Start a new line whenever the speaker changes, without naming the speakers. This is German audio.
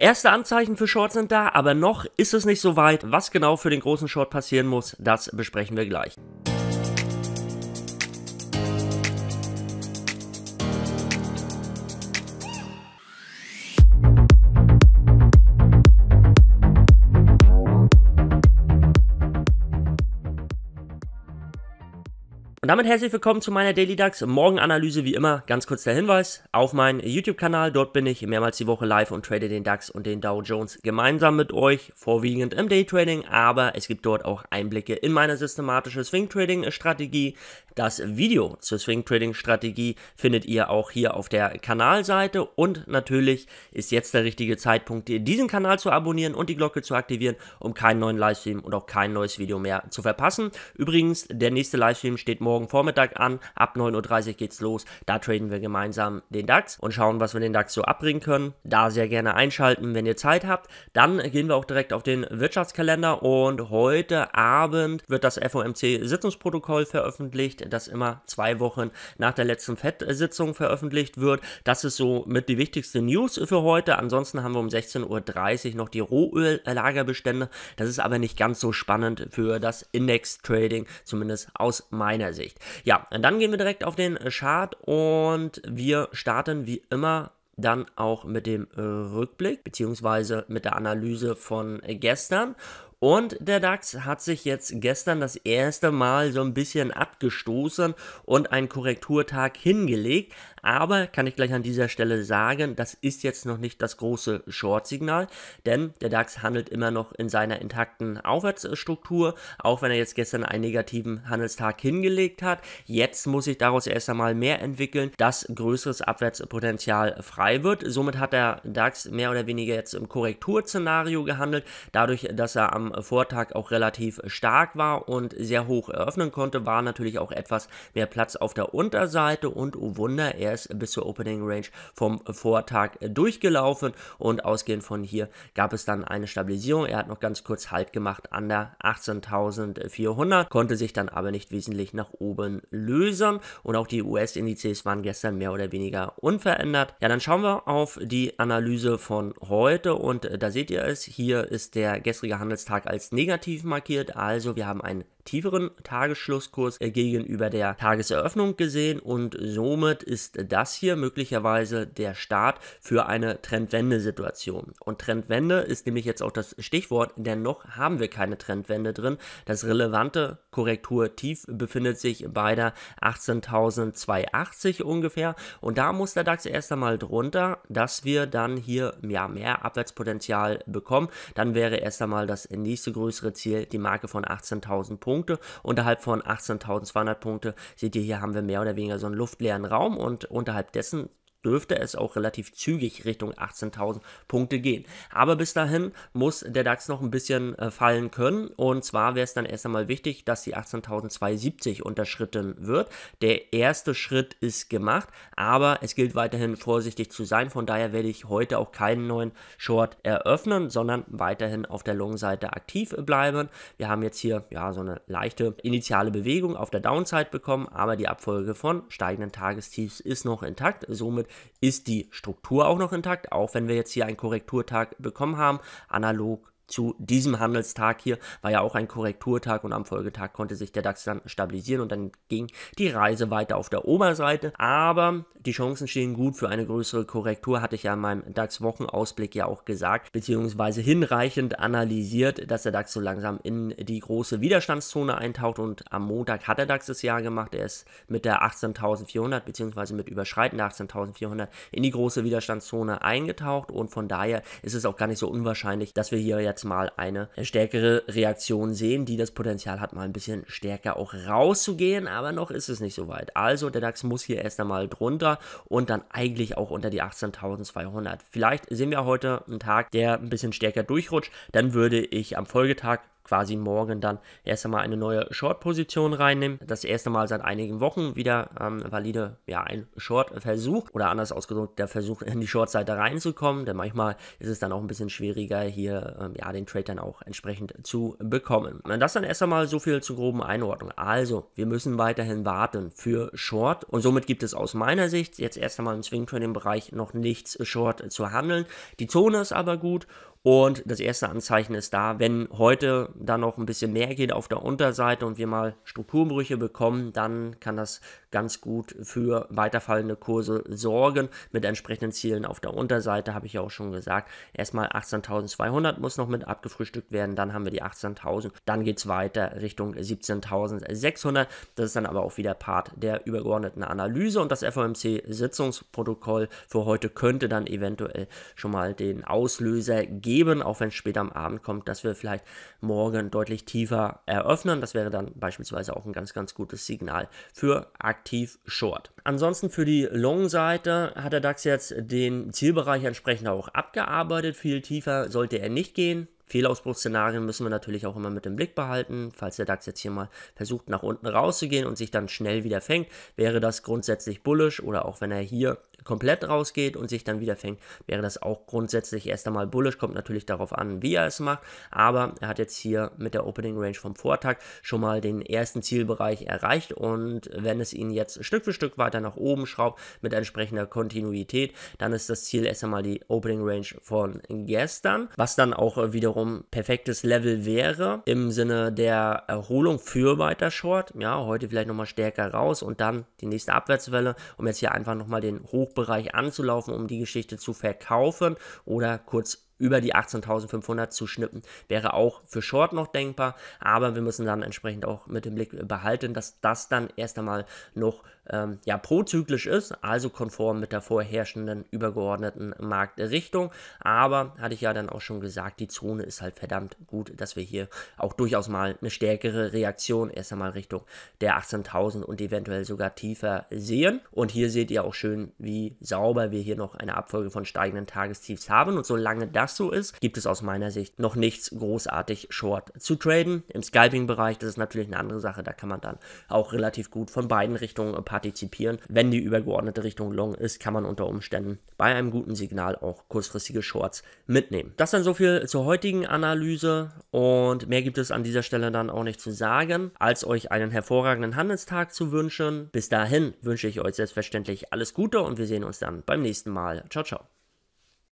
Erste Anzeichen für Short sind da, aber noch ist es nicht so weit. Was genau für den großen Short passieren muss, das besprechen wir gleich. damit herzlich willkommen zu meiner Daily DAX Morgenanalyse. Wie immer, ganz kurz der Hinweis auf meinen YouTube-Kanal. Dort bin ich mehrmals die Woche live und trade den DAX und den Dow Jones gemeinsam mit euch, vorwiegend im Daytrading, aber es gibt dort auch Einblicke in meine systematische Swing-Trading-Strategie, das Video zur Swing Trading Strategie findet ihr auch hier auf der Kanalseite und natürlich ist jetzt der richtige Zeitpunkt, diesen Kanal zu abonnieren und die Glocke zu aktivieren, um keinen neuen Livestream und auch kein neues Video mehr zu verpassen. Übrigens, der nächste Livestream steht morgen Vormittag an, ab 9.30 Uhr geht's los. Da traden wir gemeinsam den DAX und schauen, was wir den DAX so abbringen können. Da sehr gerne einschalten, wenn ihr Zeit habt. Dann gehen wir auch direkt auf den Wirtschaftskalender und heute Abend wird das FOMC-Sitzungsprotokoll veröffentlicht das immer zwei Wochen nach der letzten FED-Sitzung veröffentlicht wird. Das ist so mit die wichtigste News für heute. Ansonsten haben wir um 16.30 Uhr noch die Rohöllagerbestände. Das ist aber nicht ganz so spannend für das Index-Trading, zumindest aus meiner Sicht. Ja, dann gehen wir direkt auf den Chart und wir starten wie immer dann auch mit dem Rückblick bzw. mit der Analyse von gestern. Und der DAX hat sich jetzt gestern das erste Mal so ein bisschen abgestoßen und einen Korrekturtag hingelegt. Aber kann ich gleich an dieser Stelle sagen, das ist jetzt noch nicht das große Short-Signal, denn der DAX handelt immer noch in seiner intakten Aufwärtsstruktur, auch wenn er jetzt gestern einen negativen Handelstag hingelegt hat. Jetzt muss sich daraus erst einmal mehr entwickeln, dass größeres Abwärtspotenzial frei wird. Somit hat der DAX mehr oder weniger jetzt im Korrekturszenario gehandelt, dadurch, dass er am Vortag auch relativ stark war und sehr hoch eröffnen konnte, war natürlich auch etwas mehr Platz auf der Unterseite und oh Wunder, er ist bis zur Opening Range vom Vortag durchgelaufen und ausgehend von hier gab es dann eine Stabilisierung. Er hat noch ganz kurz Halt gemacht an der 18.400, konnte sich dann aber nicht wesentlich nach oben lösen und auch die US-Indizes waren gestern mehr oder weniger unverändert. Ja, dann schauen wir auf die Analyse von heute und äh, da seht ihr es, hier ist der gestrige Handelstag Tag als negativ markiert. Also wir haben einen tieferen Tagesschlusskurs äh, gegenüber der Tageseröffnung gesehen und somit ist das hier möglicherweise der Start für eine Trendwende-Situation. Und Trendwende ist nämlich jetzt auch das Stichwort, denn noch haben wir keine Trendwende drin. Das relevante Korrekturtief befindet sich bei der 18.280 ungefähr und da muss der DAX erst einmal drunter, dass wir dann hier ja, mehr Abwärtspotenzial bekommen. Dann wäre erst einmal das nächste nächste größere Ziel die Marke von 18.000 Punkte. Unterhalb von 18.200 Punkte seht ihr hier haben wir mehr oder weniger so einen luftleeren Raum und unterhalb dessen dürfte es auch relativ zügig Richtung 18.000 Punkte gehen. Aber bis dahin muss der DAX noch ein bisschen äh, fallen können. Und zwar wäre es dann erst einmal wichtig, dass die 18.270 unterschritten wird. Der erste Schritt ist gemacht, aber es gilt weiterhin vorsichtig zu sein. Von daher werde ich heute auch keinen neuen Short eröffnen, sondern weiterhin auf der Long-Seite aktiv bleiben. Wir haben jetzt hier ja so eine leichte initiale Bewegung auf der Downside bekommen, aber die Abfolge von steigenden Tagestiefs ist noch intakt. Somit ist die Struktur auch noch intakt, auch wenn wir jetzt hier einen Korrekturtag bekommen haben, analog zu diesem Handelstag hier war ja auch ein Korrekturtag und am Folgetag konnte sich der DAX dann stabilisieren und dann ging die Reise weiter auf der Oberseite. Aber die Chancen stehen gut für eine größere Korrektur, hatte ich ja in meinem DAX-Wochenausblick ja auch gesagt, beziehungsweise hinreichend analysiert, dass der DAX so langsam in die große Widerstandszone eintaucht und am Montag hat der DAX das Jahr gemacht. Er ist mit der 18.400 beziehungsweise mit Überschreiten der 18.400 in die große Widerstandszone eingetaucht und von daher ist es auch gar nicht so unwahrscheinlich, dass wir hier jetzt freitags mal eine stärkere Reaktion sehen, die das Potenzial hat, mal ein bisschen stärker auch rauszugehen, aber noch ist es nicht so weit. Also der DAX muss hier erst einmal drunter und dann eigentlich auch unter die 18.200. Vielleicht sehen wir heute einen Tag, der ein bisschen stärker durchrutscht, dann würde ich am Folgetag quasi morgen dann erst einmal eine neue Short-Position reinnehmen. Das erste Mal seit einigen Wochen wieder ähm, valide, ja, ein Short-Versuch oder anders ausgedrückt, der Versuch in die Short-Seite reinzukommen, denn manchmal ist es dann auch ein bisschen schwieriger, hier ähm, ja, den Trade dann auch entsprechend zu bekommen. Und das dann erst einmal so viel zur groben Einordnung. Also, wir müssen weiterhin warten für Short und somit gibt es aus meiner Sicht jetzt erst einmal im Swing-Trading-Bereich noch nichts Short zu handeln. Die Zone ist aber gut und das erste Anzeichen ist da, wenn heute da noch ein bisschen mehr geht auf der Unterseite und wir mal Strukturbrüche bekommen, dann kann das ganz gut für weiterfallende Kurse sorgen. Mit entsprechenden Zielen auf der Unterseite habe ich ja auch schon gesagt. Erstmal 18.200 muss noch mit abgefrühstückt werden, dann haben wir die 18.000, dann geht es weiter Richtung 17.600. Das ist dann aber auch wieder Part der übergeordneten Analyse und das FOMC-Sitzungsprotokoll für heute könnte dann eventuell schon mal den Auslöser geben, auch wenn es später am Abend kommt, dass wir vielleicht morgen deutlich tiefer eröffnen. Das wäre dann beispielsweise auch ein ganz, ganz gutes Signal für Aktien aktiv short. Ansonsten für die Long-Seite hat der DAX jetzt den Zielbereich entsprechend auch abgearbeitet. Viel tiefer sollte er nicht gehen. Fehlausbruchsszenarien müssen wir natürlich auch immer mit im Blick behalten. Falls der DAX jetzt hier mal versucht, nach unten rauszugehen und sich dann schnell wieder fängt, wäre das grundsätzlich bullisch oder auch wenn er hier komplett rausgeht und sich dann wieder fängt, wäre das auch grundsätzlich erst einmal bullisch. Kommt natürlich darauf an, wie er es macht. Aber er hat jetzt hier mit der Opening Range vom Vortag schon mal den ersten Zielbereich erreicht. Und wenn es ihn jetzt Stück für Stück weiter nach oben schraubt mit entsprechender Kontinuität, dann ist das Ziel erst einmal die Opening Range von gestern, was dann auch wiederum perfektes Level wäre im Sinne der Erholung für weiter Short. Ja, heute vielleicht nochmal stärker raus und dann die nächste Abwärtswelle, um jetzt hier einfach nochmal den Hoch Hochbereich anzulaufen, um die Geschichte zu verkaufen oder kurz über die 18.500 zu schnippen. Wäre auch für Short noch denkbar, aber wir müssen dann entsprechend auch mit dem Blick behalten, dass das dann erst einmal noch ähm, ja prozyklisch ist, also konform mit der vorherrschenden übergeordneten Marktrichtung. Aber hatte ich ja dann auch schon gesagt, die Zone ist halt verdammt gut, dass wir hier auch durchaus mal eine stärkere Reaktion erst einmal Richtung der 18.000 und eventuell sogar tiefer sehen. Und hier seht ihr auch schön, wie sauber wir hier noch eine Abfolge von steigenden Tagestiefs haben. Und solange das so ist, gibt es aus meiner Sicht noch nichts großartig Short zu traden. Im Scalping-Bereich, das ist natürlich eine andere Sache, da kann man dann auch relativ gut von beiden Richtungen partizipieren äh, partizipieren. Wenn die übergeordnete Richtung long ist, kann man unter Umständen bei einem guten Signal auch kurzfristige Shorts mitnehmen. Das dann so viel zur heutigen Analyse und mehr gibt es an dieser Stelle dann auch nicht zu sagen, als euch einen hervorragenden Handelstag zu wünschen. Bis dahin wünsche ich euch selbstverständlich alles Gute und wir sehen uns dann beim nächsten Mal. Ciao, ciao.